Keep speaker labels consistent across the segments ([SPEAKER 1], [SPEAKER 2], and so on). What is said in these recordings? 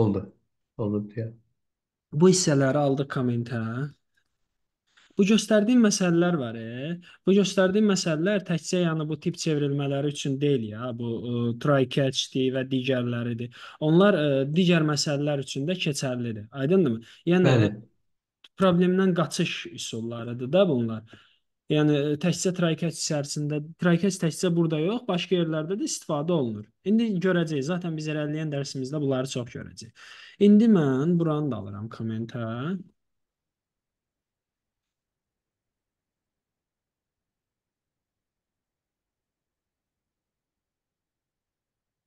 [SPEAKER 1] Oldu. Oldu deyə.
[SPEAKER 2] Bu hissələri aldıq kommentə. Bu göstərdiyim məsələlər var. E. Bu göstərdiyim məsələlər təkcə yəni bu tip çevrilmələri üçün deyil ya, bu e, try catch-dir və digərləridir. Onlar e, digər məsələlər üçün də keçərlidir. Aydındırmı? Yəni Bəli. problemdən qaçış üsullarıdır da bunlar. Yəni e, təkcə Traykəç içərisində, Traykəç təkcə burada yox, başqa yerlərdə də istifadə olunur. İndi görəcəyik. Zaten biz irəliləyən dərsimizdə bunları çox görəcəyik. İndi mən buranı da alıram kommentə.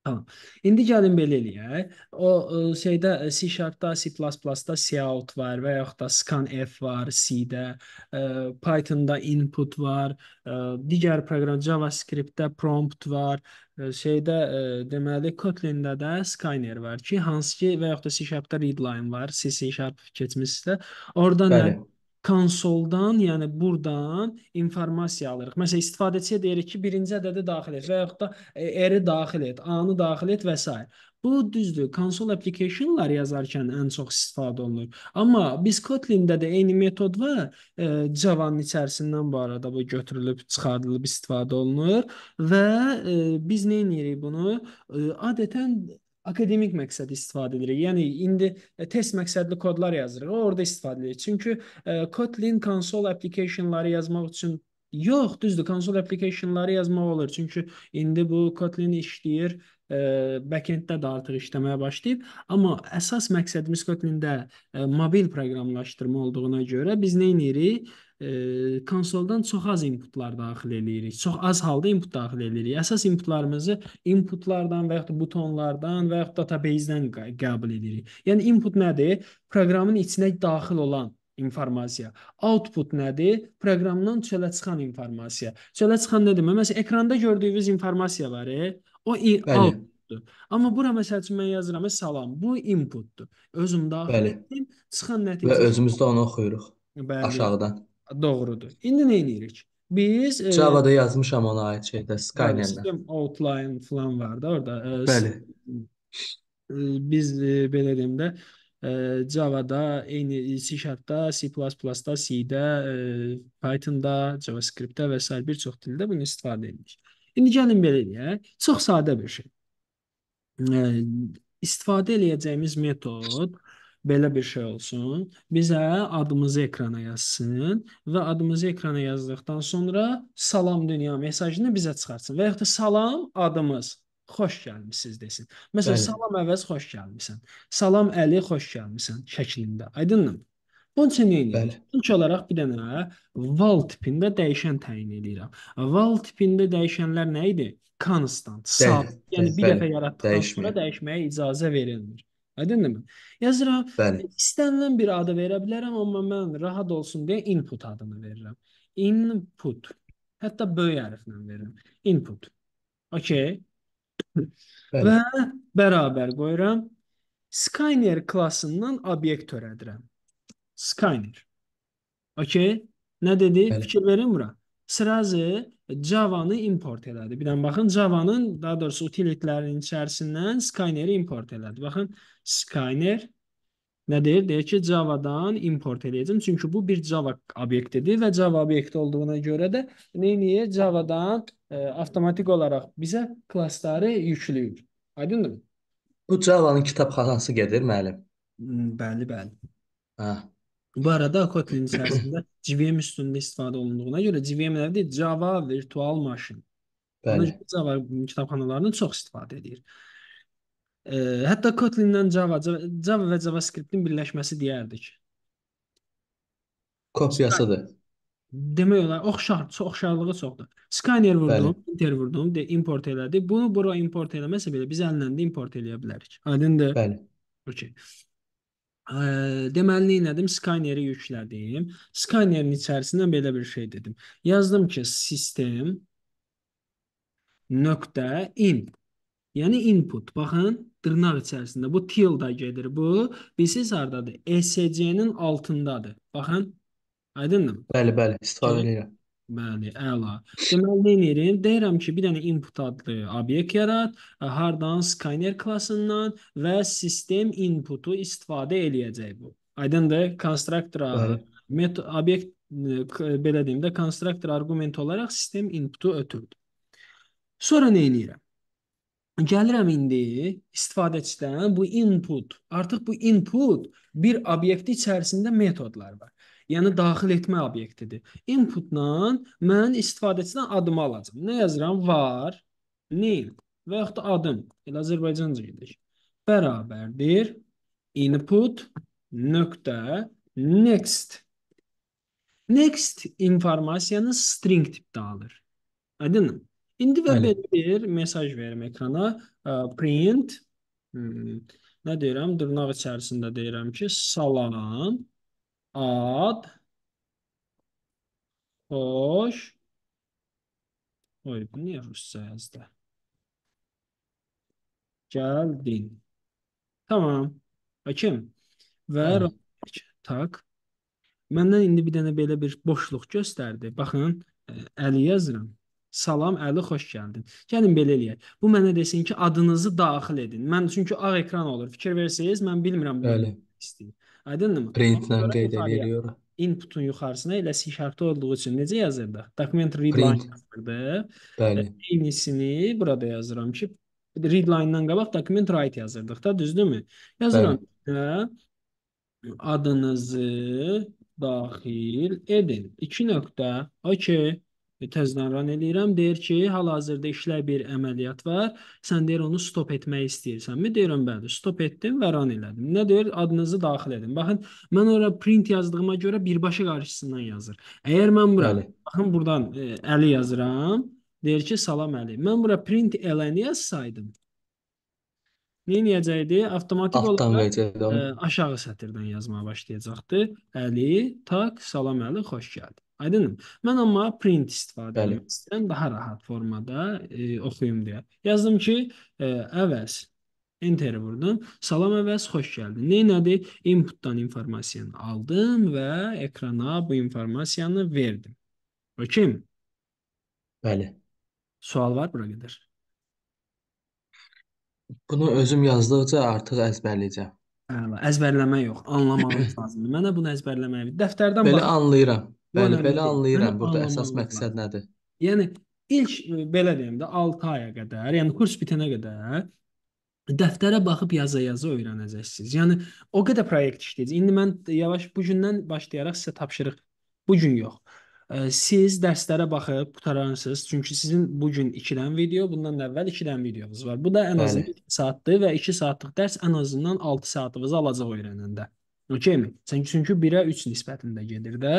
[SPEAKER 2] Tamam. İndi gəlin belə eləyək. O ə, e, şeydə ə, e, C Sharp-da, C++-da cout var və yaxud da scanf var C-də, ə, e, Python-da input var, ə, digər proqram JavaScript-də prompt var, ə, şeydə ə, deməli Kotlin-də də scanner var ki, hansı ki və yaxud da C Sharp-da readline var. C C Sharp keçmisizsə, orada nə Bəli konsoldan, yəni burdan informasiya alırıq. Məsələn, istifadəçiyə deyirik ki, birinci ədədi daxil et və yaxud da eri daxil et, anı daxil et və s. Bu düzdür. Konsol applicationlar yazarkən ən çox istifadə olunur. Amma biz Kotlin-də də eyni metod var. E, Java-nın içərisindən bu arada bu götürülüb, çıxardılıb istifadə olunur və e, biz nə edirik bunu? E, adətən akademik məqsəd istifadə edirik. Yəni indi e, test məqsədli kodlar yazırıq, orada istifadə edirik. Çünki ə, e, Kotlin konsol applicationları yazmaq üçün yox, düzdür, konsol applicationları yazmaq olur. Çünki indi bu Kotlin işləyir backenddə də artıq işləməyə başlayıb. Amma əsas məqsədimiz Kotlində mobil proqramlaşdırma olduğuna görə biz nə edirik? konsoldan çox az inputlar daxil eləyirik. Çox az halda input daxil eləyirik. Əsas inputlarımızı inputlardan və yaxud butonlardan və yaxud database-dən qəbul edirik. Yəni input nədir? Proqramın içinə daxil olan informasiya. Output nədir? Proqramdan çölə çıxan informasiya. Çölə çıxan nə demək? Məsələn, ekranda gördüyünüz informasiya var, e? O outputdur. Amma bura məsəl üçün mən yazıram, salam. Bu inputdur. Özüm daxil etdim, çıxan nəticə. Və özümüz
[SPEAKER 1] də onu oxuyuruq. Bəli. Aşağıdan.
[SPEAKER 2] Doğrudur. İndi nə edirik? Biz e, Java-da
[SPEAKER 1] e, yazmışam ona aid şeydə Skyline-də.
[SPEAKER 2] Sistem outline falan var da orada. E, Bəli. E, biz e, belə deyim də e, Java-da, eyni C#-da, C++-da, C-də, e, Python-da, JavaScript-də və sair bir çox dildə bunu istifadə edirik. İndi gəlin belə eləyək. Çox sadə bir şey. E, istifadə eləyəcəyimiz metod belə bir şey olsun. Bizə adımızı ekrana yazsın və adımızı ekrana yazdıqdan sonra salam dünya mesajını bizə çıxartsın və yaxud da salam adımız xoş gəlmisiniz desin. Məsələn, salam əvəz xoş gəlmisən. Salam Əli xoş gəlmisən şəklində. Aydındır? Bunun üçün nə edirəm? Bəli. İlk olaraq bir dənə val tipində dəyişən təyin edirəm. Val tipində dəyişənlər nə idi? Konstant, Dəy sabit. Yəni bir bəli, dəfə yaratdıqdan sonra dəyişmir. dəyişməyə icazə verilmir. Aydındır mı? Yazıram, Bəli. istənilən bir adı verə bilərəm, amma mən rahat olsun deyə input adını verirəm. Input. Hətta böyük hərflə verirəm. Input. Okay. Bəli. Və bərabər qoyuram. Skyner klassından obyekt törədirəm. Skyner. Okey? Nə dedi? Bəli. Fikir verin bura. Srazı Java-nı import elədi. Bir dən baxın, Java-nın daha doğrusu utilitlərinin içərisindən Skyneri import elədi. Baxın, Skyner nədir? Deyir ki, Java-dan import eləyəcəm. Çünki bu bir Java obyektidir və Java obyekti olduğuna görə də neyniyə Java-dan e, avtomatik olaraq bizə klassları yükləyir. Aydındır? Bu Java-nın
[SPEAKER 1] kitabxanası gedir, müəllim.
[SPEAKER 2] Hmm, bəli, bəli. Hə. Bu arada Kotlin içərisində JVM üstündə istifadə olunduğuna görə JVM nədir? Java Virtual Machine. Bəli. Java kitabxanalarından çox istifadə edir. E, hətta Kotlindən Java, Java və JavaScript-in birləşməsi deyərdik.
[SPEAKER 1] Kopyasıdır.
[SPEAKER 2] Demək olar, oxşar, çox oxşarlığı çoxdur. Scanner vurdum, Bəli. enter vurdum, de import elədi. Bunu bura import eləməsə belə biz əllə də import eləyə bilərik. Aydındır? Bəli. Okay deməli neylədim? Skaneri yüklədim. Skanerin içərisindən belə bir şey dedim. Yazdım ki, sistem nöqtə in. Yəni input. Baxın, dırnaq içərisində bu tilda gedir. Bu bilsiz hardadır? ESC-nin altındadır. Baxın. Aydındır?
[SPEAKER 1] Bəli, bəli, istifadə edirəm.
[SPEAKER 2] Bəli, əla. Deməli, nə edirim? Deyirəm ki, bir dənə input adlı obyekt yarat, e, hardan scanner klasından və sistem inputu istifadə eləyəcək bu. Aydındır? Konstruktora met obyekt e, e, belə deyim də, konstruktor arqument olaraq sistem inputu ötürdü. Sonra nə edirəm? Gəlirəm indi istifadəçidən bu input. Artıq bu input bir obyekti içərisində metodlar var yəni daxil etmə obyektidir. Inputla mən istifadəçidən adımı alacam. Nə yazıram? Var, nil və yaxud da adım. Elə Azərbaycanca gedir. Bərabərdir input nöqtə next. Next informasiyanı string tipdə alır. Aydınmı? İndi və Həli. belə bir mesaj verim ekrana. Print hmm, nə deyirəm? Dırnaq içərisində deyirəm ki, salam ad xoş Oy, bu niyə rusca yazdı? Gəldin. Tamam. Hakim. Və evet. tak. Məndən indi bir dənə belə bir boşluq göstərdi. Baxın, e, Əli yazıram. Salam Əli, xoş gəldin. Gəlin belə eləyək. Bu mənə desin ki, adınızı daxil edin. Mən çünki ağ ekran olur. Fikir versiniz, mən bilmirəm bu istəyir. Aydındırmı? Printlə qeyd edilir. Inputun yuxarısına elə C sharpda olduğu üçün necə yazırdıq? Document readline yazırdıq. Bəli. Eynisini burada yazıram ki, readline-dan qabaq document write yazırdıq da, düzdürmü? Yazıram da adınızı daxil edin. 2 nöqtə. Okay təzdən ran eləyirəm. Deyir ki, hal-hazırda işlə bir əməliyyat var. Sən deyir onu stop etmək istəyirsənmi? Deyirəm bəli, stop etdim və ran elədim. Nə deyir? Adınızı daxil edin. Baxın, mən ora print yazdığıma görə birbaşa qarşısından yazır. Əgər mən bura bəli. baxın burdan ə, e, Əli yazıram, deyir ki, salam Əli. Mən bura print Ələni yazsaydım, nə eləyəcəkdi? Avtomatik olaraq ə, e, aşağı sətirdən yazmağa başlayacaqdı. Əli, tak, salam Əli, xoş gəldi. Aydındır? Mən amma print istifadə Bəli. etmək istəyirəm daha rahat formada e, oxuyum deyə. Yazdım ki, e, əvəz enter vurdum. Salam əvəz, xoş gəldin. Nə elədi? Inputdan informasiyanı aldım və ekrana bu informasiyanı verdim. Okey? Bəli. Sual var bura qədər?
[SPEAKER 1] Bunu özüm yazdıqca artıq əzbərləyəcəm.
[SPEAKER 2] Əla, əzbərləmə yox, anlamaq lazımdır. Mənə bunu əzbərləməyə. Dəftərdən Belə bax.
[SPEAKER 1] anlayıram. Bu Bəli, belə önəmlidir. anlayıram. Yəni Burada əsas anlamaq məqsəd
[SPEAKER 2] lazımdır. nədir? Yəni ilk e, belə deyim də 6 aya qədər, yəni kurs bitənə qədər dəftərə baxıb yaza-yaza öyrənəcəksiniz. Yəni o qədər proyekt işləyəcəksiniz. İndi mən yavaş bu gündən başlayaraq sizə tapşırıq. Bu gün yox. E, Siz dərslərə baxıb qutararsınız. Çünki sizin bu gün 2-dən video, bundan da əvvəl 2-dən videonuz var. Bu da ən azından Bəli. 2 saatdır və 2 saatlıq dərs ən azından 6 saatınızı alacaq öyrənəndə. Okeymi? Çünki çünki 1-ə 3 nisbətində gedir də.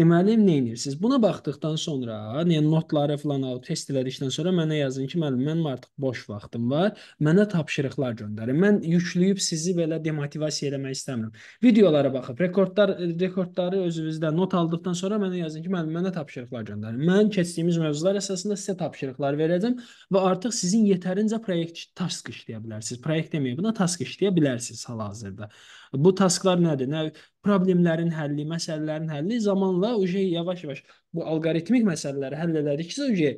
[SPEAKER 2] Deməli, nə edirsiniz? Buna baxdıqdan sonra, yəni notları falan alıb test elədikdən sonra mənə yazın ki, müəllim, mənim artıq boş vaxtım var. Mənə tapşırıqlar göndərin. Mən yükləyib sizi belə demotivasiya eləmək istəmirəm. Videolara baxıb rekordlar rekordları özünüzdə not aldıqdan sonra mənə yazın ki, müəllim, mənə tapşırıqlar göndərin. Mən keçdiyimiz mövzular əsasında sizə tapşırıqlar verəcəm və artıq sizin yetərincə proyekt task işləyə bilərsiniz. Proyekt deməyə buna task işləyə bilərsiniz hal-hazırda. Bu tasklar nədir? Nə problemlərin həlli, məsələlərin həlli zamanla o şey yavaş-yavaş bu alqoritmik məsələləri həll elədikcə o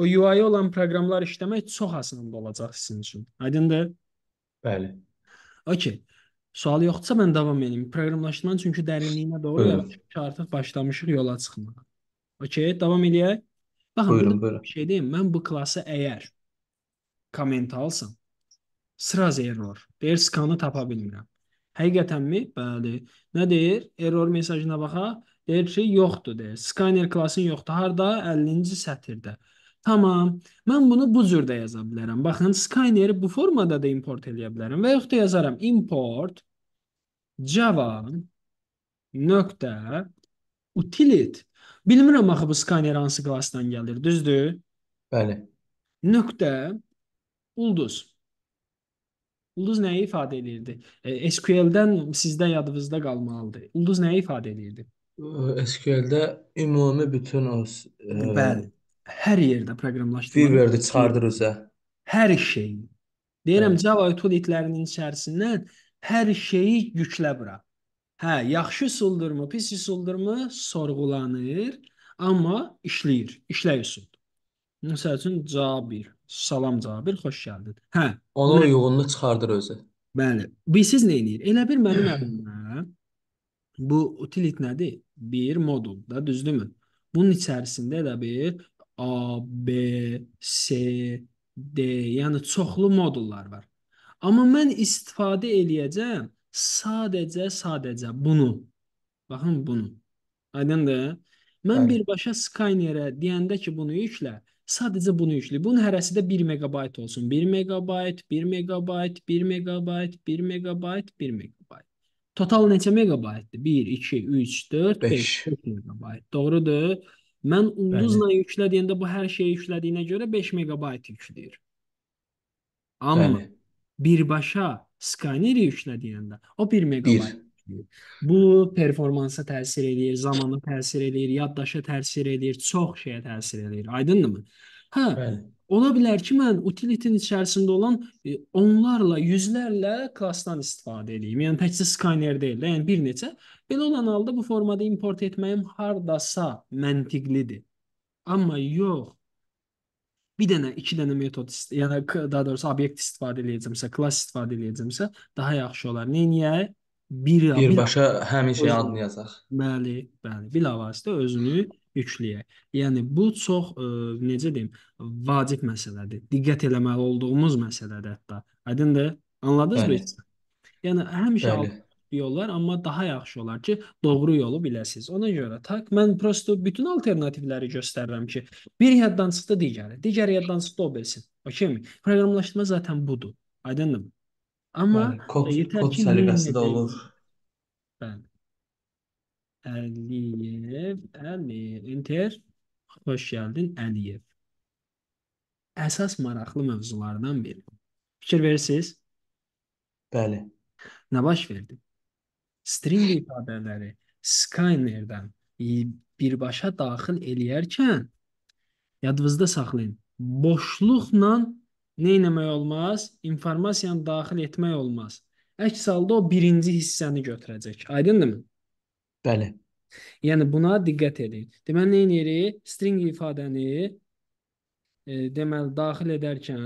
[SPEAKER 2] o UI olan proqramlar işləmək çox asan olacaq sizin üçün. Aydındır? Bəli. Okay. Sual yoxdursa mən davam edeyim. Proqramlaşmanın çünki dərinliyinə doğru yavaş-yavaş artıq başlamışıq yola çıxmağa. Okay, davam eləyək. Baxın, buyurun, buyurun. Şey deyim, mən bu klası əgər komment alsam, sıraz error, deyir skanı tapa bilmirəm. Həqiqətənmi? Bəli. Nə deyir? Error mesajına baxaq. Deyir ki, yoxdur deyir. Scanner klasın yoxdur. Harda? 50-ci sətirdə. Tamam. Mən bunu bu cür də yaza bilərəm. Baxın, Skineri bu formada da import eləyə bilərəm və yox da yazaram import java nöqtə utilit. Bilmirəm axı bu skaner hansı klassdan gəlir, düzdür? Bəli. Nöqtə ulduz. Ulduz nəyi ifadə eləyirdi? E, SQL-dən sizdə yadınızda qalmalıdır. Ulduz nəyi ifadə eləyirdi? SQL-də ümumi bütün o e, bəli, hər yerdə proqramlaşdırma keyword-ü
[SPEAKER 1] çıxardır üzə.
[SPEAKER 2] Hər şey. Deyirəm bəli. Java utilitlərinin içərisindən hər şeyi yüklə bura. Hə, yaxşı üsuldurmu, pis üsuldurmu sorğulanır, amma işləyir, işləy üsul. Məsəl üçün cavab 1. Salam Cabir, xoş gəldin.
[SPEAKER 1] Hə, Onun mən, uyğununu çıxardır özü. bəli.
[SPEAKER 2] Bilirsiz nə eləyir? Elə bir mənim hə. əlimdə bu utilit nədir? Bir modul da, düzdürmü? Bunun içərisində də bir A, B, C, D, yəni çoxlu modullar var. Amma mən istifadə eləyəcəm sadəcə sadəcə bunu. Baxın bunu. Aydındır? Mən Bəli. birbaşa skanerə deyəndə ki, bunu yüklə, Sadəcə bunu yüklü. Bunun hərəsi də 1 megabayt olsun. 1 megabayt, 1 megabayt, 1 megabayt, 1 megabayt, 1 megabayt. Total neçə megabaytdır? 1, 2, 3, 4, 5, 5 megabayt. Doğrudur. Mən ulduzla Bəli. yüklə deyəndə bu hər şeyi yüklədiyinə görə 5 megabayt yükləyir. Amma Bəli. birbaşa skaneri yüklə deyəndə o 1 megabayt. 1. Bu performansa təsir eləyir, zamana təsir eləyir, yaddaşa təsir eləyir, çox şeyə təsir eləyir. Aydındırmı? Hə. Bəli. Ola bilər ki, mən utility-nin içərisində olan e, onlarla, yüzlərlə klassdan istifadə edeyim. Yəni təkcə scanner deyil də, yəni bir neçə. Belə olan halda bu formada import etməyim hardasa məntiqlidir. Amma yox, bir dənə, iki dənə metod, yəni daha doğrusu obyekt istifadə edəcəmsə, klass istifadə edəcəmsə daha yaxşı olar. Nə niyə? bir Birbaşa həmin şeyi özünü, adını yazaq. Bəli, bəli, bilavasitə özünü yükləyək. Yəni bu çox ə, e, necə deyim, vacib məsələdir. Diqqət eləməli olduğumuz məsələdir hətta. Aydındır? Anladınızmı? Yəni həmişə bəli. yollar, amma daha yaxşı olar ki, doğru yolu biləsiniz. Ona görə tak mən prosto bütün alternativləri göstərirəm ki, bir yaddan çıxdı digəri, digəri yaddan çıxdı o bilsin. Okeymi? Proqramlaşdırma zaten budur. Aydındır? Amma Bəli, kod e, yetər kod ki, səliqəsində bilməyəcək. olur. Bəli. Əliyev, Əliyev, enter. Xoş gəldin, Əliyev. Əsas maraqlı mövzulardan biri. Fikir verirsiniz? Bəli. Nə baş verdi? String ifadələri scanner-dən birbaşa daxil eləyərkən yadınızda saxlayın. Boşluqla neynəmək olmaz? İnformasiyanı daxil etmək olmaz. Əks halda o birinci hissəni götürəcək. Aydındırmı? Bəli. Yəni buna diqqət edin. Deməli nə edirik? String ifadəni e, deməli daxil edərkən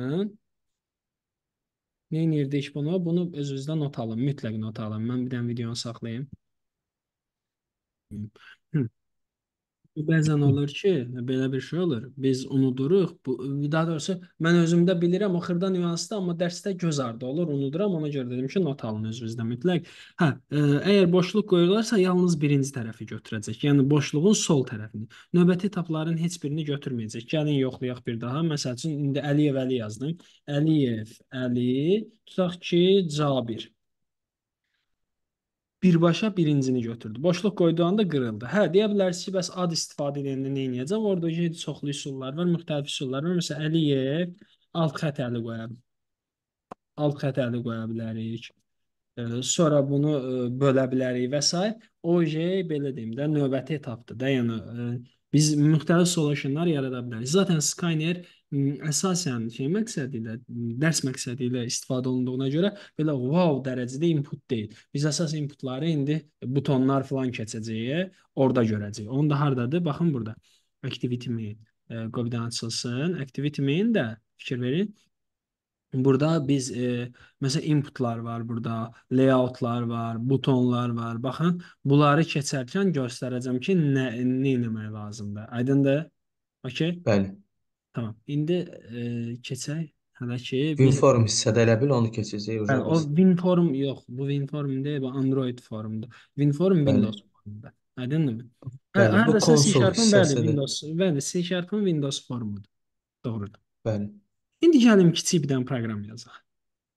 [SPEAKER 2] nə edirdik bunu? Bunu öz-özünə not alın, mütləq not alın. Mən bir dənə videonu saxlayım. Hı. Bəzən olur ki, belə bir şey olur. Biz unuduruq. Bu daha doğrusu mən özümdə bilirəm axırda nüansda, amma dərsdə göz ardı olur, unuduram. Ona görə dedim ki, not alın özünüzdə mütləq. Hə, ə, e, əgər boşluq qoyurlarsa, yalnız birinci tərəfi götürəcək. Yəni boşluğun sol tərəfini. Növbəti etapların heç birini götürməyəcək. Gəlin yoxlayaq bir daha. Məsəl üçün indi Əliyev Əli yazdım. Əliyev Əli tutaq ki, Cabir birbaşa birincini götürdü. Boşluq qoyduğunda qırıldı. Hə, deyə bilərsiniz ki, bəs ad istifadə edəndə nə edəcəm? Orada çoxlu üsullar var, müxtəlif üsullar var. Məsələn, Əliyev alt xətt əli qoya alt xətt əli qoya bilərik. Sonra bunu bölə bilərik və s. OJ belə deyim də növbəti etapdır da, yəni biz müxtəlif solutionlar yarada bilərik. Zaten Skyner Hmm, əsasən şey məqsədi ilə dərs məqsədi ilə istifadə olunduğuna görə belə wow dərəcədə input deyil. Biz əsas inputları indi butonlar falan keçəcəyi orada görəcəyik. Onu da hardadır? Baxın burada. Activity main e, qobidən açılsın. Activity main də fikir verin. Burada biz e, məsələn inputlar var burada, layoutlar var, butonlar var. Baxın, bunları keçərkən göstərəcəm ki, nə nə etmək lazımdır. Aydındır? Okay? Bəli. Tamam. İndi e, keçək hələ ki bir WinForm
[SPEAKER 1] hissədə elə bil onu keçəcəyik bəli, hə, o ujaq.
[SPEAKER 2] WinForm yox, bu WinForm deyil, bu Android formdur. WinForm Bəli. Windows formunda. Aydındır? Hə, Bəli, hə, bu hardasa hə, konsol C-Sharp-ın bəli, hissəsidir. Windows, bəli, C-Sharp-ın Windows formudur. Doğrudur. Bəli. İndi gəlin kiçik bir dənə proqram yazaq.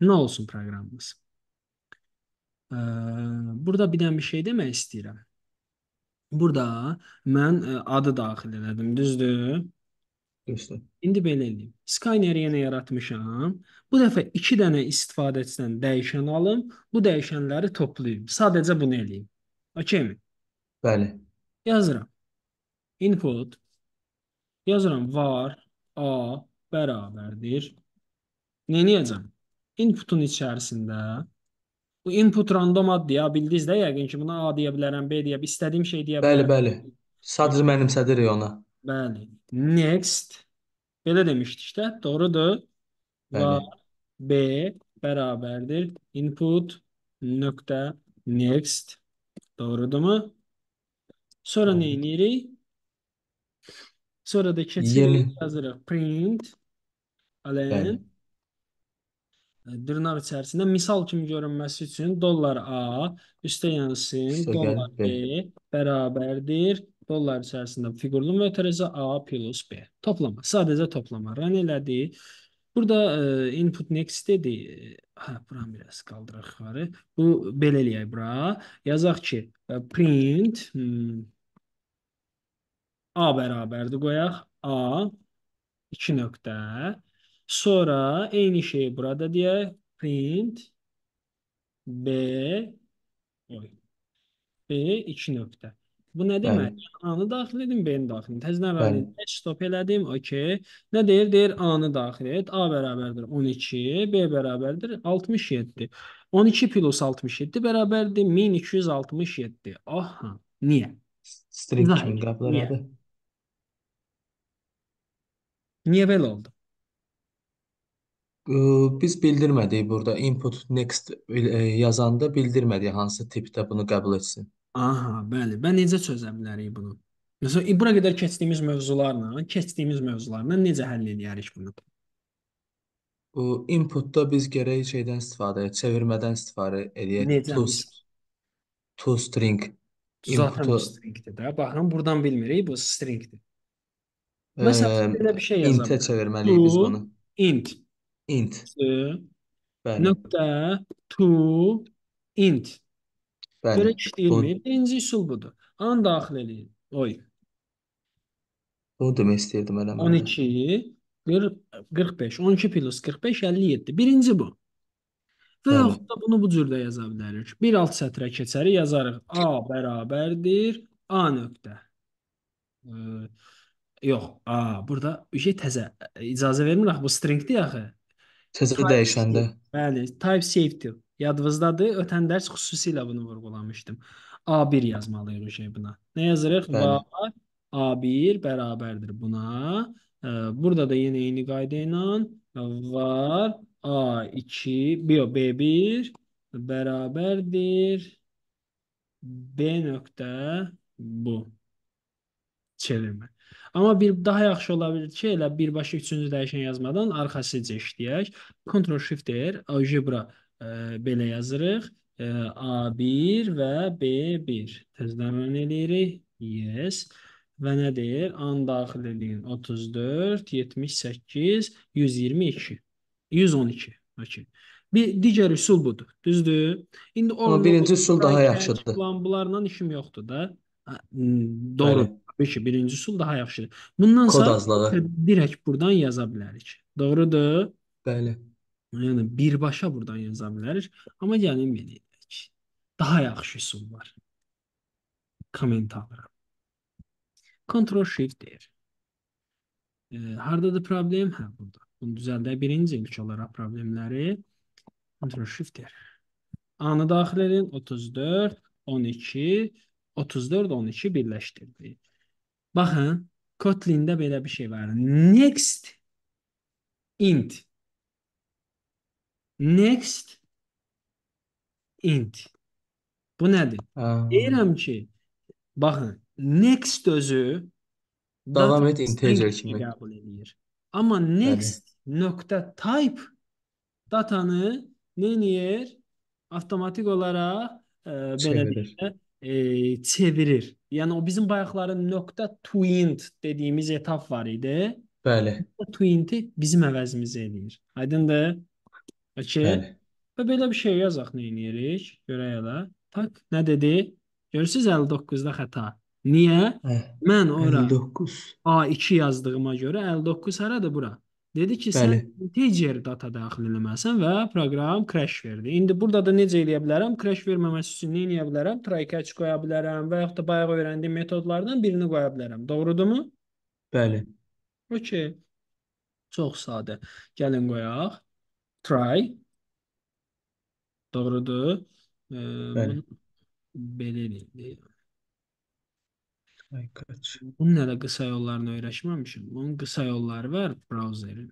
[SPEAKER 2] Nə olsun proqramımız? Ee, burada bir dənə bir şey demək istəyirəm. Burada mən e, adı daxil elədim, düzdür? Düzdür. İndi belə eləyim. Skaneri yenə yaratmışam. Bu dəfə 2 dənə istifadəçidən dəyişən alım, bu dəyişənləri toplayım. Sadəcə bunu eləyim. Okeymi? Bəli. Yazıram. Input yazıram var a bərabərdir. Nəyəcəm? Inputun içərisində bu input random ad deyə bildiniz də yəqin ki, buna a deyə bilərəm, b deyə, istədiyim şey deyə bilərəm. Bəli, bəli.
[SPEAKER 1] Sadəcə mənimsədir ona.
[SPEAKER 2] Bəli. Next. Belə demişdik də, doğrudur. Var, Bəli. B bərabərdir. Input nöqtə next. Doğrudurmu? Sonra nə Doğru. edirik? Sonra da keçirik, Yeni. yazırıq print Bəli. len dırnaq içərisində misal kimi görünməsi üçün dollar A üstə yansın, Üstə dollar gəl. B bərabərdir dollar içərisində fiqurlu mötərizə A plus B. Toplama, sadəcə toplama run elədi. Burada e, input next dedi. Hə, buranı biraz qaldıraq yuxarı. Bu belə eləyək bura. Yazaq ki, e, print hmm, A bərabərdir qoyaq. A 2 nöqtə. Sonra eyni şeyi burada deyək. Print B oy. B 2 nöqtə. Bu nə deməkdir? A-nı daxil edin, B-ni daxil edin. Təzədən vəlidim. Heç stop elədim, okey. Nə deyir? Deyir A-nı daxil et. A bərabərdir 12, B bərabərdir 67. 12 plus 67 bərabərdir 1267. Aha, niyə? String
[SPEAKER 1] kimi qablaradı.
[SPEAKER 2] Niyə belə oldu?
[SPEAKER 1] Biz bildirmədik burada input next e, yazanda bildirmədik hansı tipdə bunu qəbul etsin.
[SPEAKER 2] Aha, bəli. Və necə çözə bilərik bunu? Məsələn, bura qədər keçdiyimiz mövzularla, keçdiyimiz mövzularla necə həll edərik bunu?
[SPEAKER 1] Bu inputda biz gərək şeydən istifadə, çevirmədən istifadə edək. Necə? To, to string Zaten inputu.
[SPEAKER 2] stringdir də. Baxın, buradan bilmirik, bu stringdir. Məsələn, belə bir şey yazaq. Intə çevirməliyik biz bunu. Int. Int. Bəli. Nöqtə to int. Bəli. Görək işləyirmi? Birinci üsul budur. An daxil eləyin. Oy.
[SPEAKER 1] Bunu demək istəyirdim elə mən. 12,
[SPEAKER 2] 40, 45. 12 plus 45, 57. Birinci bu. Və Bəli. yaxud da bunu bu cürdə yaza bilərik. Bir alt sətrə keçəri yazarıq. A bərabərdir A nöqtə. Ee, yox, A burada bir şey təzə icazə vermir axı bu stringdir axı. Təzə Type dəyişəndə. Bəli, type safety. Yadınızdadır, ötən dərs xüsusilə bunu vurğulamışdım. A1 yazmalıyıq şey buna. Nə yazırıq? Bəli. A1 bərabərdir buna. Burada da yenə eyni qayda ilə var A2 bio B1 bərabərdir B nöqtə bu çevirmə. Amma bir daha yaxşı ola bilər ki, elə birbaşa üçüncü dəyişən yazmadan arxasıca işləyək. Ctrl Shift R, algebra e, belə yazırıq. E, A1 və B1. Təzədən eləyirik. Yes. Və nədir? An daxil edin. 34, 78, 122. 112. Okay. Bir digər üsul budur. Düzdür? İndi o birinci üsul daha yaxşıdır. Plan bunlarla işim yoxdur da. Doğru. Bəli. Tabii ki, birinci üsul daha yaxşıdır. Bundansa Kod azlığı. direkt buradan yaza bilərik. Doğrudur? Bəli. Yəni birbaşa buradan yaza bilərik, amma gəlin belə edək. Daha yaxşı üsul var. Komment alıram. Ctrl Shift deyir. E, hardadır problem? Hə, burada. Bunu düzəldək birinci ilk olaraq problemləri. Ctrl Shift deyir. A-nı daxil edin. 34, 12, 34, 12 birləşdirdik. Baxın, Kotlin'də belə bir şey var. Next int Next int. Bu nədir? Hə. Deyirəm ki, baxın, next özü davam et integer kimi qəbul edir. Amma next Bəli. nöqtə type datanı nə edir? Avtomatik olaraq e, belə deyilə, e, çevirir. Yəni o bizim bayaqların nöqtə to int dediyimiz etap var idi. Bəli. To inti bizim əvəzimizə edir. Aydındır? Ki, Bəli. və belə bir şey yazaq, nə edirik? Görək elə. Tak, nə dedi? Görürsüz 59-da xəta. Niyə? Hə, Mən ora 59. A2 yazdığıma görə 59 haradır bura? Dedi ki, sən Bəli. integer data daxil eləməlisən və proqram crash verdi. İndi burada da necə eləyə bilərəm? Crash verməməsi üçün nə eləyə bilərəm? Try-catch qoya bilərəm və yaxud da bayaq öyrəndiyim metodlardan birini qoya bilərəm. Doğrudurmu? Bəli. Okey. Çox sadə. Gəlin qoyaq try. Doğrudur. E, Bəli. Belə idi. Ay kaç. Bunun hələ qısa yollarını öyrəşməmişəm. Bunun qısa yolları var browserin.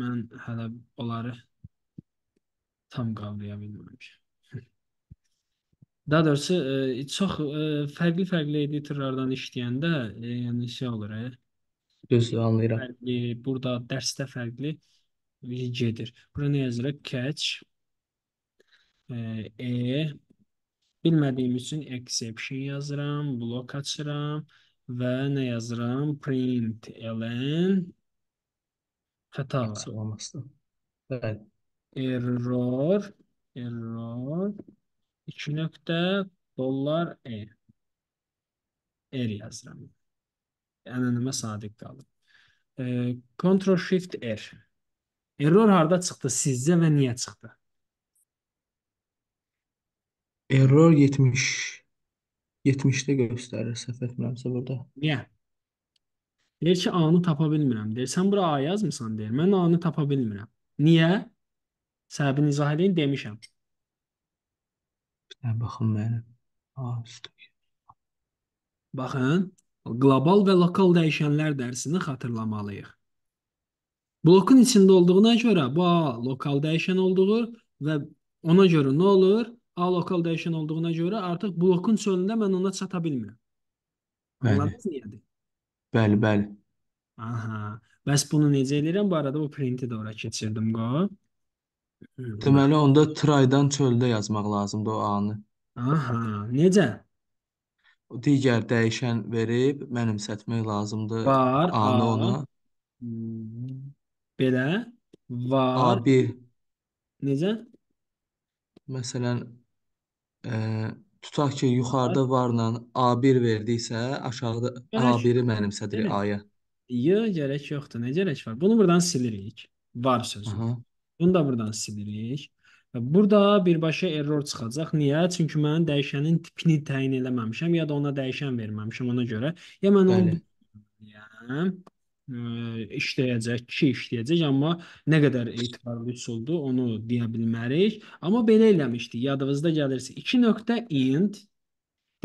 [SPEAKER 2] Mən hələ onları tam qavraya bilməmişəm. Daha doğrusu e, çox fərqli-fərqli e, editorlardan işləyəndə e, yəni şey olur, e, Düzdür, anlayıram. fərqli, burada dərsdə fərqli gedir. Bura nə yazırıq? Catch e, e bilmədiyim üçün exception yazıram, blok açıram və nə yazıram? print ln xəta var. Olmasın. Bəli. Error error 2 nöqtə dollar e. Er yazıram. Ənənəmə yəni, sadiq qalır. E, Ctrl Shift R. Error harda çıxdı sizcə və niyə çıxdı? Error 70
[SPEAKER 1] 70-də göstərir səhv etmirəmsə burada.
[SPEAKER 2] Niyə? Deyir ki, A-nı tapa bilmirəm. Deyir, sən bura A yazmısan, deyir. Mən A-nı tapa bilmirəm. Niyə? Səbəbini izah edin demişəm. Nə
[SPEAKER 1] hə, baxın mənim.
[SPEAKER 2] A üstü. Baxın, qlobal və lokal dəyişənlər dərsini xatırlamalıyıq. Blokun içində olduğuna görə bu A lokal dəyişən olduğu və ona görə nə olur? A lokal dəyişən olduğuna görə artıq blokun sonunda mən ona çata bilmirəm. Anladınız niyə? Yəni? Bəli, bəli. Aha. Bəs bunu necə eləyirəm? Bu arada bu printi də ora keçirdim qo. Deməli
[SPEAKER 1] onda trydan çöldə yazmaq lazımdır o A-nı.
[SPEAKER 2] Aha, necə?
[SPEAKER 1] O digər dəyişən verib mənimsətmək lazımdır Var, A-nı ona. Hmm belə var. A1 Necə? Məsələn, e, tutaq ki, Var. yuxarıda varla A1 verdiksə, aşağıda Gərək A1-i mənimsədirik gərək. aya.
[SPEAKER 2] Yo, gərək yoxdur. Nə gərək var? Bunu buradan silirik. Var sözünü. Aha. Bunu da buradan silirik. Və burada birbaşa error çıxacaq. Niyə? Çünki mən dəyişənin tipini təyin eləməmişəm, ya da ona dəyişən verməmişəm ona görə. Ya mən onu Bəli. bilmirəm ə, işləyəcək, ki işləyəcək, amma nə qədər etibarlı iş oldu, onu deyə bilmərik. Amma belə eləmişdi. Yadınızda gəlirsə 2.int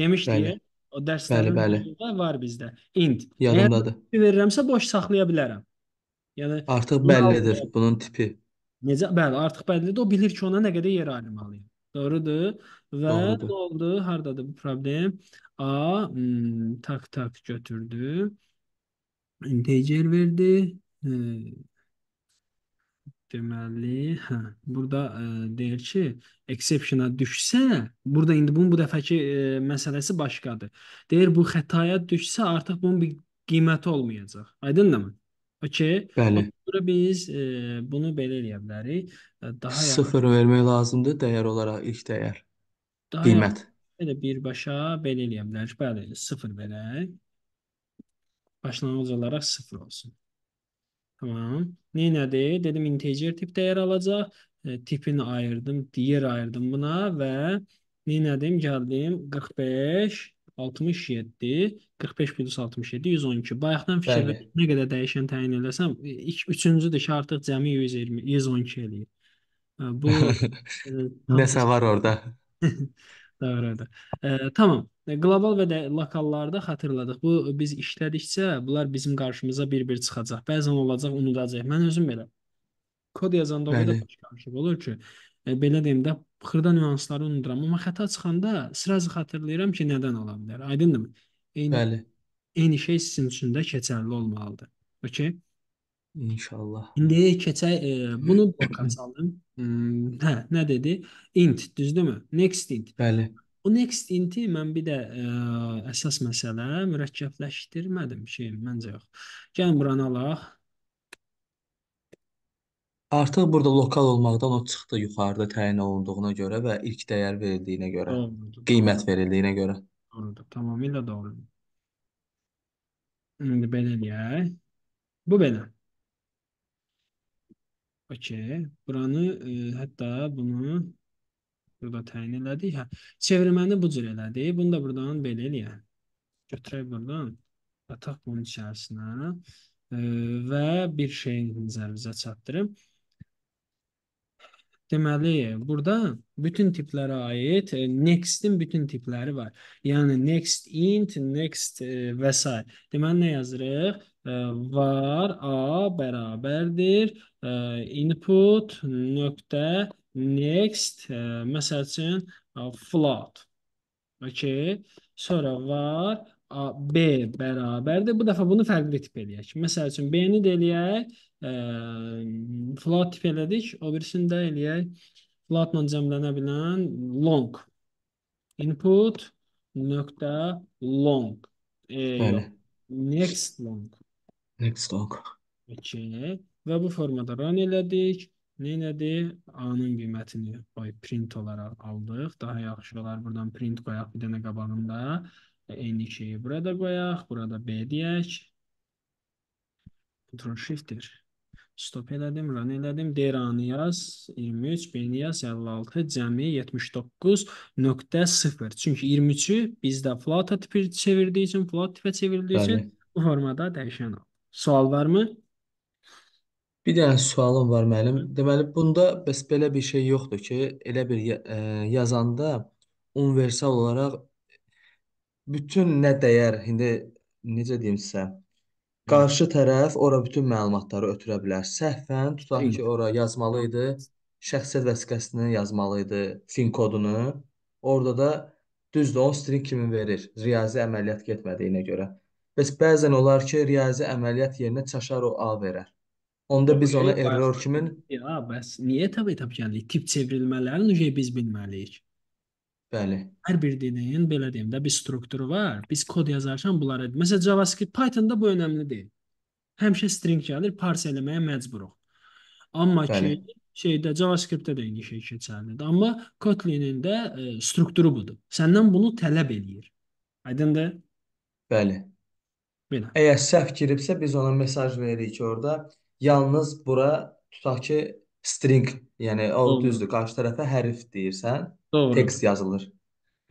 [SPEAKER 2] demişdi. Bəli. O dərslərin bəli, bəli. var bizdə. int. Yadımdadır. Əgər verirəmsə boş saxlaya bilərəm. Yəni artıq bəllidir aldı. bunun tipi. Necə? Bəli, artıq bəllidir. O bilir ki, ona nə qədər yer ayırmalıyam. Doğrudur. Və Doğrudur. nə oldu? Hardadır bu problem? A, hmm, tak tak götürdü integer verdi. E, deməli, hə, burada ə, deyir ki, exception-a düşsə, burada indi bunun bu dəfəki ə, e, məsələsi başqadır. Deyir bu xətaya düşsə, artıq bunun bir qiyməti olmayacaq. Aydındırmı? Okay. Bəli. Sonra biz ə, e, bunu belə eləyə bilərik. E, daha yaxın yəni
[SPEAKER 1] 0 vermək lazımdır dəyər olaraq ilk dəyər.
[SPEAKER 2] Daha qiymət. Yəni belə birbaşa belə eləyə bilərik. Bəli, 0 verək başlanğıc olaraq 0 olsun. Tamam. Neynədir? Dedim integer tip dəyər alacaq. E, tipini ayırdım, yer ayırdım buna və neynədim? Gəldim 45 67, 45 plus 67, 112. Bayaqdan fikir nə qədər dəyişən təyin eləsəm, 3-cüdür e, ki, artıq cəmi 120, 112 eləyir. E, bu e, nəsə var orada. Doğrudur. E, tamam. E, qlobal və də lokallarda xatırladıq. Bu biz işlədikcə bunlar bizim qarşımıza bir-bir çıxacaq. Bəzən olacaq, unudacaq. Mən özüm belə kod yazanda o qədər qarışıq olur ki, e, belə deyim də xırda nüansları unuduram, amma xəta çıxanda sırazi xatırlayıram ki, nədən ola bilər. Aydındırmı? Eyni Bəli. Eyni şey sizin üçün də keçərli olmalıdır. Okay? İnşallah. İndi keçək e, bunu bloka salım. Hmm, hə, nə dedi? Int, düzdürmü? Next int. Bəli. O next inti mən bir də ə, e, əsas məsələ mürəkkəbləşdirmədim ki, məncə yox. Gəlin buranı alaq.
[SPEAKER 1] Artıq burada lokal olmaqdan o çıxdı yuxarıda təyin olunduğuna görə və ilk dəyər verildiyinə görə, Doğrudur, qiymət doğrudur. verildiyinə görə.
[SPEAKER 2] Doğrudur, tamamilə doğrudur. İndi belə eləyək. Bu belə. Okey. Buranı ə, e, hətta bunu burada təyin elədik. Hə. Çevirməni bu cür elədik. Bunu da buradan belə eləyək. Hə, götürək buradan. Ataq bunun içərisinə e, və bir şeyin nəzərimizə çatdırım. Deməli, burada bütün tiplərə aid e, next-in bütün tipləri var. Yəni next int, next e, və s. Deməli nə yazırıq? E, var a bərabərdir e, input nöqtə Next, ə, eh, məsəl üçün, ə, float. Okay. Sonra var A, B bərabərdir. Bu dəfə bunu fərqli tip eləyək. Məsəl üçün, B-ni də eləyək, ə, eh, float tip elədik, o birisini də eləyək. Floatla cəmlənə bilən long. Input nöqtə long. E, next long. Next long. Okay. Və bu formada run elədik. Neynədik? A-nın qiymətini oy, print olaraq aldıq. Daha yaxşı olar buradan print qoyaq bir dənə qabağında. E, eyni şeyi burada qoyaq. Burada B deyək. Ctrl Shift-dir. Stop elədim, run elədim. D-ranı yaz. 23, B-ni yaz. 56, cəmi 79.0. Çünki 23-ü bizdə float tipi çevirdiyi üçün, float tipə çevirdiyi üçün bu formada dəyişən al. Sual varmı? Bir dənə sualım
[SPEAKER 1] var mənim. Deməli, bunda bəs belə bir şey yoxdur ki, elə bir ya- e, ə, yazanda universal olaraq bütün nə dəyər, indi necə deyim sizə, Hı. qarşı tərəf ora bütün məlumatları ötürə bilər. Səhvən tutaq ki, Link. ora yazmalı idi, şəxsiyyət vəsiqəsini yazmalı idi, fin kodunu. Orada da düzdür, o string kimi verir, riyazi əməliyyat getmədiyinə görə. Bəs bəzən olar ki, riyazi əməliyyat yerinə çaşar o A verər. Onda biz ona Ujey error kimi
[SPEAKER 2] Ya bəs niyə təbii təpkənlik? Tip çevrilmələrini ujey biz bilməliyik. Bəli. Hər bir dilin belə deyim də bir strukturu var. Biz kod yazarkən bunları Məsələn JavaScript, Python-da bu önəmli deyil. Həmişə string gəlir, parse eləməyə məcburuq. Amma Bəli. ki şeydə JavaScript-də də eyni şey keçərlidir. Amma Kotlin-in də e, strukturu budur. Səndən bunu tələb eləyir. Aydındır?
[SPEAKER 1] Bəli. Belə. Əgər səhv giribsə biz ona mesaj veririk ki, orada Yalnız bura tutaq ki, string, yəni o Doğru. düzdür, qarşı tərəfə hərf deyirsən, Doğrudur. tekst yazılır.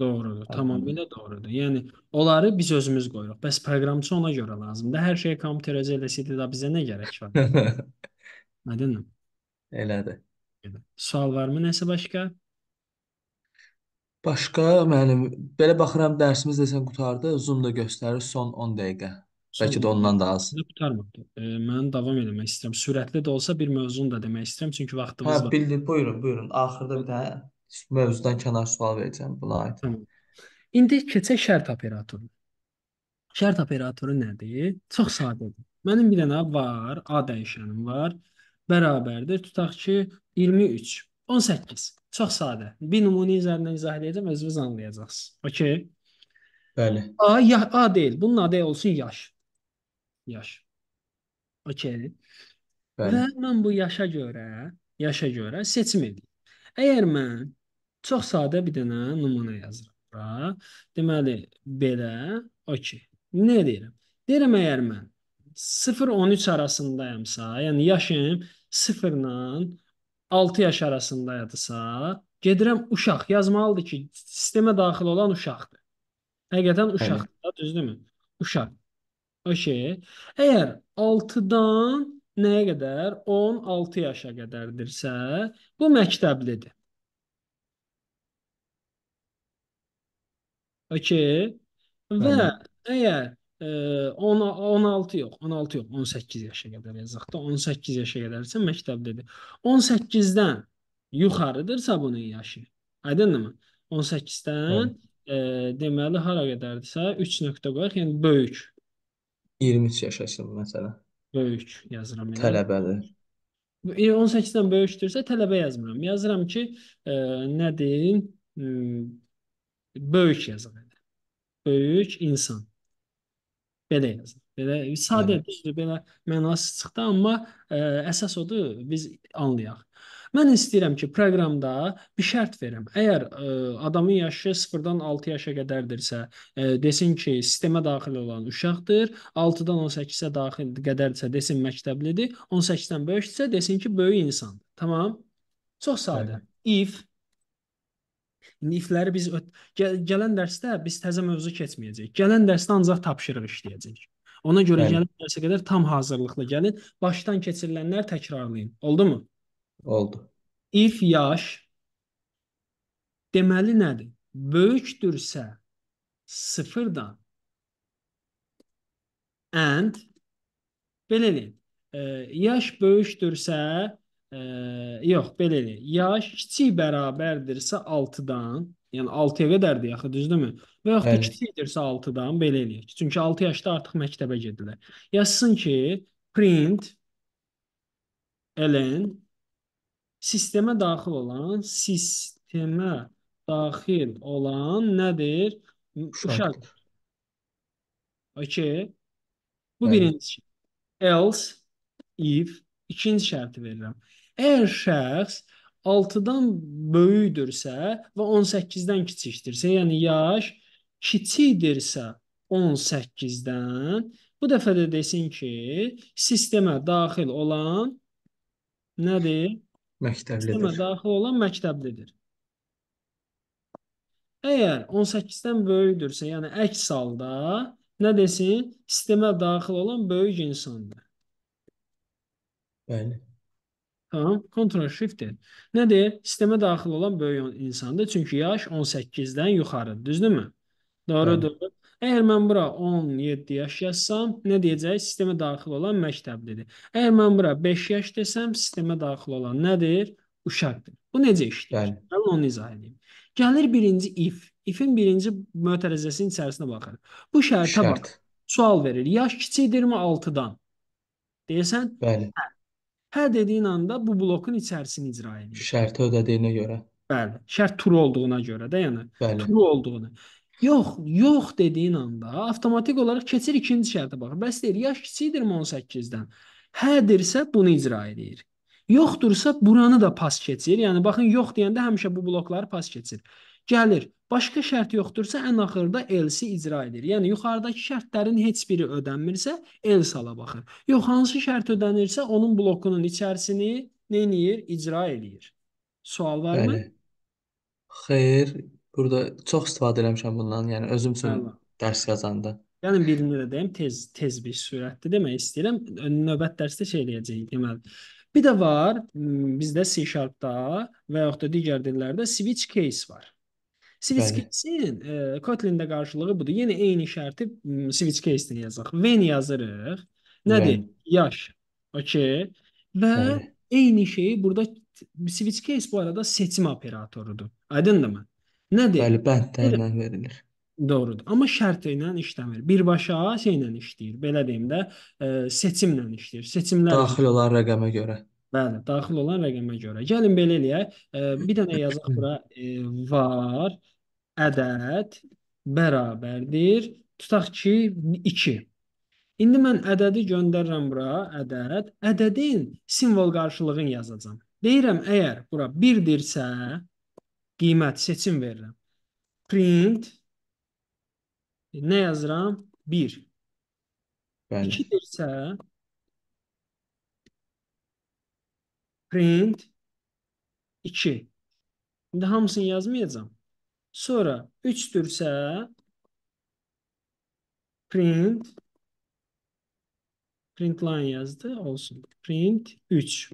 [SPEAKER 2] Doğrudur. Tamamilə doğrudur. Yəni onları biz özümüz qoyuruq. Bəs proqramçı ona görə lazımdır. Hər şeyi kompüterə eləsəydi də bizə nə gərək var? Aydınmı?
[SPEAKER 1] Elədir. Belə.
[SPEAKER 2] Sual varmı nəsə başqa? Başqa müəllim, belə baxıram dərsimiz desən qurtardı. Zoom-da göstərir son 10 dəqiqə. Bəlkə də ondan da az. Qurtarmadı. E, mən davam eləmək istəyirəm. Sürətli də olsa bir mövzunu da demək istəyirəm çünki vaxtımız hə, var. Hə, bildim. Buyurun,
[SPEAKER 1] buyurun. Axırda bir dənə mövzudan kənar sual verəcəm
[SPEAKER 2] buna aid. Tamam. İndi keçək şərt operatoruna. Şərt operatoru nədir? Çox sadədir. Mənim bir dənə var, A dəyişənim var. Bərabərdir. Tutaq ki 23, 18. Çox sadə. Bir nümunə üzərindən izah edəcəm, özünüz anlayacaqsınız. Okay? Bəli. A ya A deyil. Bunun adı olsun yaş. Yaş. Okey. Bəli. Və mən bu yaşa görə, yaşa görə seçim edirəm. Əgər mən çox sadə bir dənə nümunə yazıram, bura, deməli belə, okey. Nə deyirəm? Deyirəm əgər mən 0-13 arasındayamsa, yəni yaşım 0-la 6 yaş arasındayadsa, gedirəm uşaq yazmalıdır ki, sistemə daxil olan uşaqdır. Həqiqətən uşaqdır, düzdürmü? Uşaq. Okey. Əgər 6-dan nəyə qədər? 16 yaşa qədərdirsə, bu məktəblidir. Okey. Və Tamam. əgər e, 10 16 yox, 16 yox, 18 yaşa qədər yazaq da, 18 yaşa qədərsə məktəblidir. 18-dən yuxarıdırsa bunun yaşı. Aydındırmı? 18-dən Tamam. e, deməli hara qədərdirsə 3 nöqtə qoyaq, yəni böyük.
[SPEAKER 1] 23 yaşasın məsələn.
[SPEAKER 2] Böyük yazıram yəni.
[SPEAKER 1] Tələbədir.
[SPEAKER 2] 18-dən e, böyükdürsə tələbə yazmıram. Yazıram ki, e, nə deyim, e, böyük yazıram. Böyük insan. Belə yazıram. Belə sadədir, belə mənası çıxdı, amma ə, e, əsas odur biz anlayaq. Mən istəyirəm ki, proqramda bir şərt verəm. Əgər ə, e, adamın yaşı 0-dan 6 yaşa qədərdirsə, ə, e, desin ki, sistemə daxil olan uşaqdır, 6-dan 18-ə daxil qədərdirsə, desin məktəblidir, 18-dən böyükdürsə, desin ki, böyük insandır. Tamam? Çox sadə. Bəli. If İndi ifləri biz gəl gələn dərsdə biz təzə mövzu keçməyəcəyik. Gələn dərsdə ancaq tapşırıq işləyəcəyik. Ona görə Bəli. gələn dərsə qədər tam hazırlıqlı gəlin. Başdan keçirilənlər təkrarlayın. Oldu mu? Oldu. If yaş deməli nədir? Böyükdürsə sıfırdan and belə eləyim. E, yaş böyükdürsə e, yox, belə eləyim. Yaş kiçik bərabərdirsə 6-dan, yəni 6-ya qədərdir axı, düzdürmü? Və yaxud da kiçikdirsə 6-dan belə eləyək. Çünki 6 yaşda artıq məktəbə gedirlər. Yazsın ki, print ln sistemə daxil olan, sistemə daxil olan nədir? Uşaqdır. Okay. Bu Bəli. birinci şərt. Else, if, ikinci şərti verirəm. Əgər şəxs 6-dan böyüdürsə və 18-dən kiçikdirsə, yəni yaş kiçikdirsə 18-dən, bu dəfə də desin ki, sistemə daxil olan nədir? məktəblidir. Sistemə daxil olan məktəblidir. Əgər 18-dən böyükdürsə, yəni əks halda nə desin? Sistemə daxil olan böyük insandır. Bəli. Tamam, Ctrl Shift et. Nədir? Sistemə daxil olan böyük insandır. Çünki yaş 18-dən yuxarı, düzdürmü? Doğrudur. Bəli. Əgər mən bura 17 yaş yazsam, nə deyəcək? Sistemə daxil olan məktəblidir. Əgər mən bura 5 yaş desəm, sistemə daxil olan nədir? Uşaqdır. Bu necə işləyir? Bəli. Mən onu izah edeyim. Gəlir birinci if. If'in birinci mötərizəsinin içərisinə baxırıq. Bu şərtə Şərt. bax. Sual verir. Yaş kiçikdirmi 6-dan? Deyəsən? Bəli. Hə. Hə dediyin anda bu blokun içərisini icra edir. Şərti ödədiyinə görə. Bəli. Şərt true olduğuna görə də, yəni Bəli. true olduğuna. Yox, yox dediyin anda avtomatik olaraq keçir ikinci şərtə baxır. Bəs deyir, yaş kiçikdir 18-dən. Hədirsə bunu icra edir. Yoxdursa buranı da pas keçir. Yəni baxın, yox deyəndə həmişə bu blokları pas keçir. Gəlir. Başqa şərt yoxdursa ən axırda else icra edir. Yəni yuxarıdakı şərtlərin heç biri ödənmirsə, else ala baxır. Yox, hansı şərt ödənirsə, onun blokunun içərisini nə edir? İcra eləyir. Sual varmı? Bəli.
[SPEAKER 1] Xeyr, Burada çox istifadə eləmişəm bundan, yəni özüm üçün Əla. dərs yazanda.
[SPEAKER 2] Yəni birini də deyim, tez tez bir sürətdə demək istəyirəm. Növbət dərsdə şey eləyəcəyik deməli. Bir də var hmm, bizdə C Sharp-da və yaxud da digər dillərdə switch case var. Switch case-in e, Kotlin-də qarşılığı budur. Yenə eyni şərti hmm, switch case-də yazırıq. When yazırıq. Nədir? Bəli. Yaş. Okay. Və Bəli. eyni şeyi burada switch case bu arada seçim operatorudur. Aydındırmı? Nədir? Bəli,
[SPEAKER 1] bəndlərlə verilir.
[SPEAKER 2] Doğrudur. Amma şərti ilə işləmir. Birbaşa şeylə işləyir. Belə deyim də, e, ə, seçimlə işləyir. Seçimlər daxil
[SPEAKER 1] olan rəqəmə görə.
[SPEAKER 2] Bəli, daxil olan rəqəmə görə. Gəlin belə eləyək. Ə, bir dənə yazaq bura ə, e, var ədəd bərabərdir. Tutaq ki 2. İndi mən ədədi göndərirəm bura, ədəd. Ədədin simvol qarşılığını yazacağam. Deyirəm əgər bura 1-dirsə, Qiymət seçim verirəm. Print e, nə yazıram? 1. Bəli. 2-dirsə print 2. İndi hamısını yazmayacağam. Sonra 3-dürsə print print line yazdı olsun. Print 3.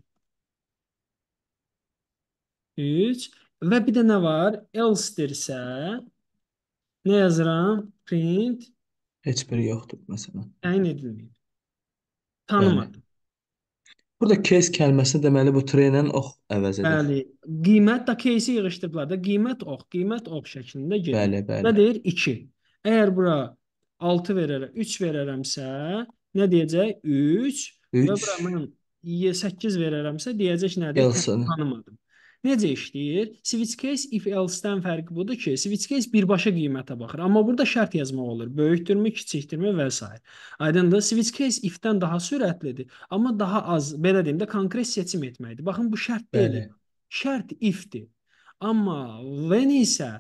[SPEAKER 2] 3 Və bir də nə var? Else-dirsə nə yazıram? Print
[SPEAKER 1] heç biri yoxdur məsələn.
[SPEAKER 2] Təyin edilməyib. Tanımadım.
[SPEAKER 1] Bəli. Burada case kəlməsi deməli bu treynlə ox əvəz edir. Bəli.
[SPEAKER 2] Qiymət də case-i yığışdırıblar da qiymət ox, qiymət ox şəklində gedir. Bəli, bəli. Nə deyir? 2. Əgər bura 6 verərəm, 3 verərəmsə, nə deyəcək? 3 və bura mən 8 verərəmsə deyəcək nədir? Tanımadım. Necə işləyir? Switch case if else-dən fərqi budur ki, switch case birbaşa qiymətə baxır, amma burada şərt yazmaq olur. Böyükdürmü, kiçikdirmi və s. Aydındır? Switch case if-dən daha sürətlidir, amma daha az, belə deyim də, konkret seçim etməkdir. Baxın bu şərt deyil. Bəli. Şərt if-dir. Amma when isə